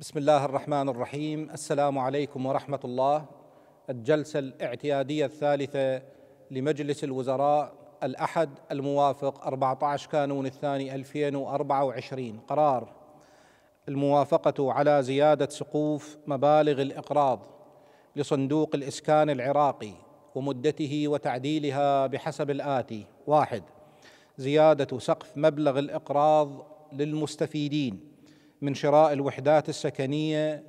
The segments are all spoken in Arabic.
بسم الله الرحمن الرحيم السلام عليكم ورحمه الله الجلسه الاعتياديه الثالثه لمجلس الوزراء الاحد الموافق 14 كانون الثاني 2024 قرار الموافقه على زياده سقوف مبالغ الاقراض لصندوق الاسكان العراقي ومدته وتعديلها بحسب الاتي واحد زياده سقف مبلغ الاقراض للمستفيدين من شراء الوحدات السكنيه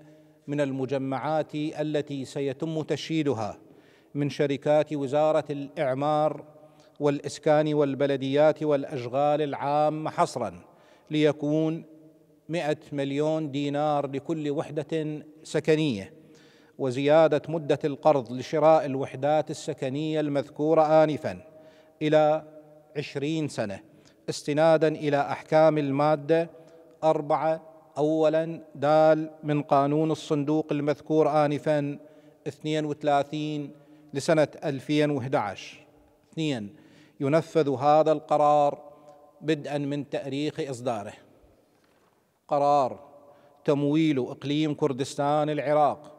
من المجمعات التي سيتم تشييدها من شركات وزاره الاعمار والاسكان والبلديات والاشغال العامه حصرا ليكون 100 مليون دينار لكل وحده سكنيه وزياده مده القرض لشراء الوحدات السكنيه المذكوره انفا الى 20 سنه استنادا الى احكام الماده 4 أولا دال من قانون الصندوق المذكور آنفا 32 لسنة 2011 اثنين ينفذ هذا القرار بدءا من تاريخ اصداره قرار تمويل اقليم كردستان العراق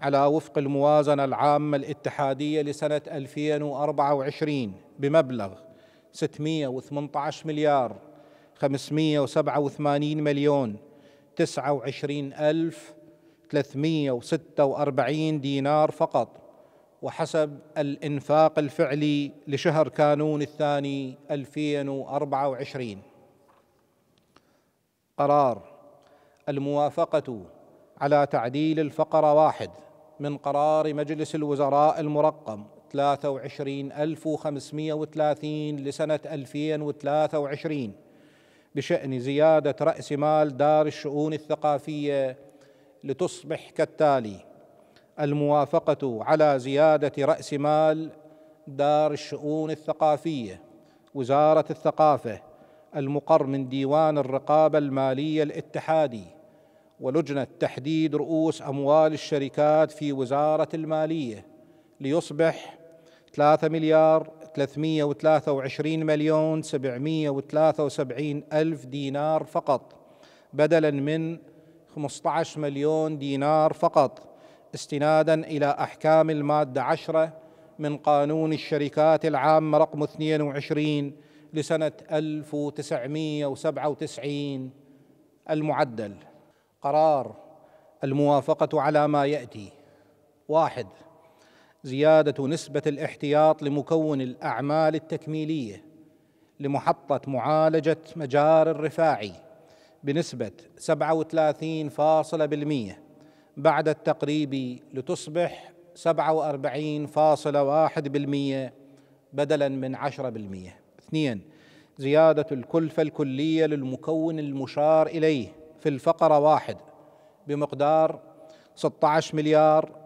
على وفق الموازنه العامه الاتحاديه لسنه 2024 بمبلغ 618 مليار 587 مليون 29346 دينار فقط وحسب الإنفاق الفعلي لشهر كانون الثاني 2024 قرار الموافقة على تعديل الفقرة واحد من قرار مجلس الوزراء المرقم 23530 لسنة 2023 بشان زياده راس مال دار الشؤون الثقافيه لتصبح كالتالي الموافقه على زياده راس مال دار الشؤون الثقافيه وزاره الثقافه المقر من ديوان الرقابه الماليه الاتحادي ولجنه تحديد رؤوس اموال الشركات في وزاره الماليه ليصبح 3 مليار 323 مليون 773 ألف دينار فقط بدلا من 15 مليون دينار فقط استنادا إلى أحكام المادة 10 من قانون الشركات العامة رقم 22 لسنة 1997 المعدل قرار الموافقة على ما يأتي واحد زياده نسبه الاحتياط لمكون الاعمال التكميليه لمحطه معالجه مجار الرفاعي بنسبه 37.% بعد التقريب لتصبح 47.1% بدلا من 10% اثنين زيادة الكلفة الكلية للمكون المشار إليه في الفقرة واحد بمقدار 16 مليار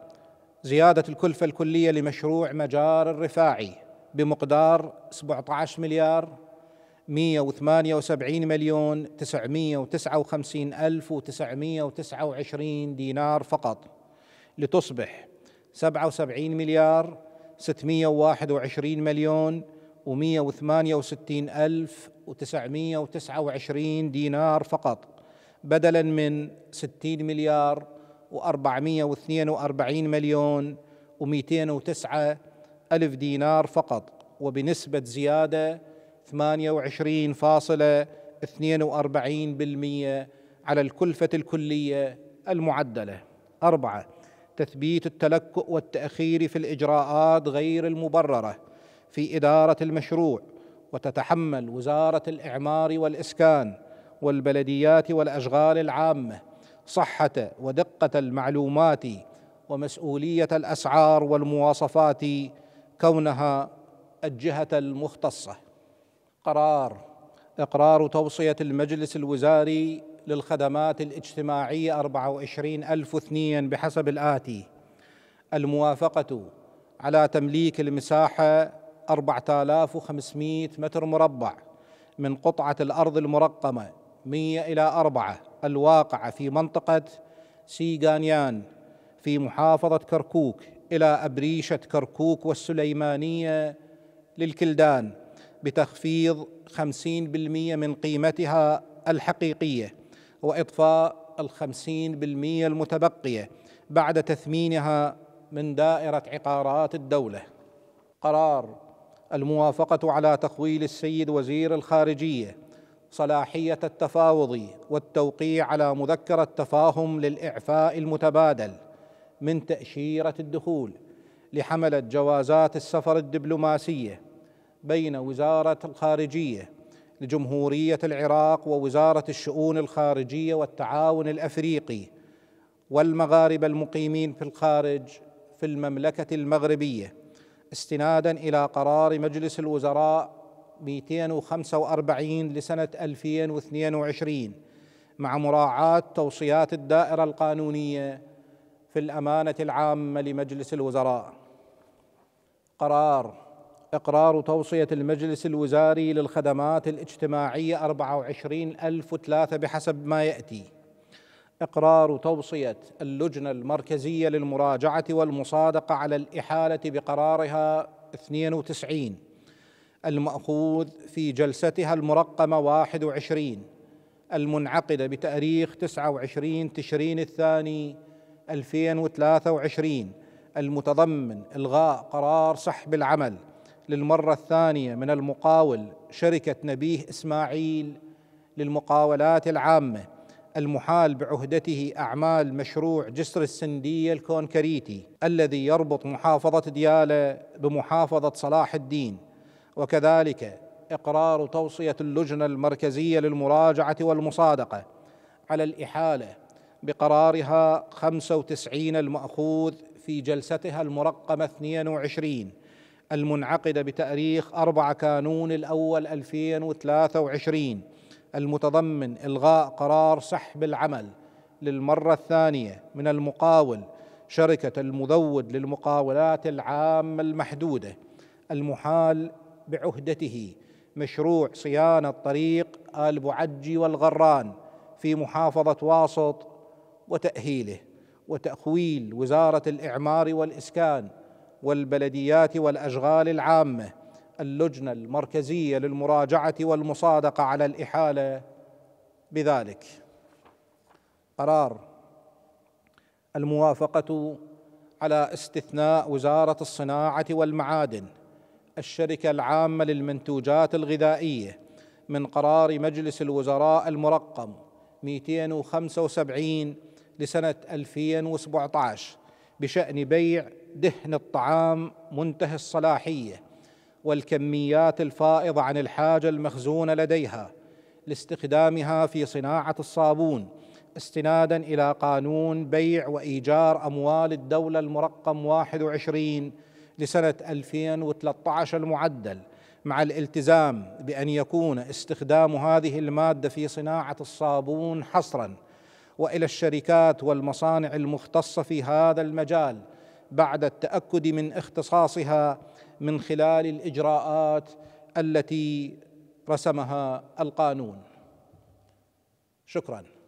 زيادة الكلفة الكلية لمشروع مجار الرفاعي بمقدار 17 مليار 178 مليون 959 ألف و929 دينار فقط لتصبح 77 مليار 621 مليون و168 ألف و929 دينار فقط بدلا من 60 مليار و442 مليون و209 ألف دينار فقط وبنسبة زيادة 28.42% على الكلفة الكلية المعدلة أربعة تثبيت التلكؤ والتأخير في الإجراءات غير المبررة في إدارة المشروع وتتحمل وزارة الإعمار والإسكان والبلديات والأشغال العامة صحه ودقه المعلومات ومسؤوليه الاسعار والمواصفات كونها الجهه المختصه قرار اقرار توصيه المجلس الوزاري للخدمات الاجتماعيه 24002 بحسب الاتي الموافقه على تمليك المساحه 4500 متر مربع من قطعه الارض المرقمه 100 الى 4 الواقعة في منطقة سيغانيان في محافظة كركوك إلى أبريشة كركوك والسليمانية للكلدان بتخفيض 50% من قيمتها الحقيقية وإطفاء الخمسين بالمئة المتبقية بعد تثمينها من دائرة عقارات الدولة قرار الموافقة على تخويل السيد وزير الخارجية صلاحيه التفاوض والتوقيع على مذكره تفاهم للاعفاء المتبادل من تاشيره الدخول لحمله جوازات السفر الدبلوماسيه بين وزاره الخارجيه لجمهوريه العراق ووزاره الشؤون الخارجيه والتعاون الافريقي والمغاربه المقيمين في الخارج في المملكه المغربيه استنادا الى قرار مجلس الوزراء 245 لسنة 2022 مع مراعاة توصيات الدائرة القانونية في الأمانة العامة لمجلس الوزراء قرار إقرار توصية المجلس الوزاري للخدمات الاجتماعية 24003 بحسب ما يأتي إقرار توصية اللجنة المركزية للمراجعة والمصادقة على الإحالة بقرارها 92 المأخوذ في جلستها المرقمة 21 المنعقدة بتاريخ 29 تشرين الثاني 2023 المتضمن إلغاء قرار سحب العمل للمرة الثانية من المقاول شركة نبيه إسماعيل للمقاولات العامة المحال بعهدته أعمال مشروع جسر السندية الكونكريتي الذي يربط محافظة ديالى بمحافظة صلاح الدين وكذلك اقرار توصيه اللجنه المركزيه للمراجعه والمصادقه على الاحاله بقرارها 95 الماخوذ في جلستها المرقمه 22 المنعقده بتاريخ 4 كانون الاول 2023 المتضمن الغاء قرار سحب العمل للمره الثانيه من المقاول شركه المذود للمقاولات العامه المحدوده المحال بعهدته مشروع صيانه طريق ال بعجي والغران في محافظه واسط وتاهيله وتاخويل وزاره الاعمار والاسكان والبلديات والاشغال العامه اللجنه المركزيه للمراجعه والمصادقه على الاحاله بذلك قرار الموافقه على استثناء وزاره الصناعه والمعادن الشركة العامة للمنتوجات الغذائية من قرار مجلس الوزراء المرقم 275 لسنة 2017 بشأن بيع دهن الطعام منتهي الصلاحية والكميات الفائضة عن الحاجة المخزونة لديها لاستخدامها في صناعة الصابون استنادا إلى قانون بيع وإيجار أموال الدولة المرقم 21 لسنة 2013 المعدل مع الالتزام بأن يكون استخدام هذه المادة في صناعة الصابون حصرا وإلى الشركات والمصانع المختصة في هذا المجال بعد التأكد من اختصاصها من خلال الإجراءات التي رسمها القانون شكراً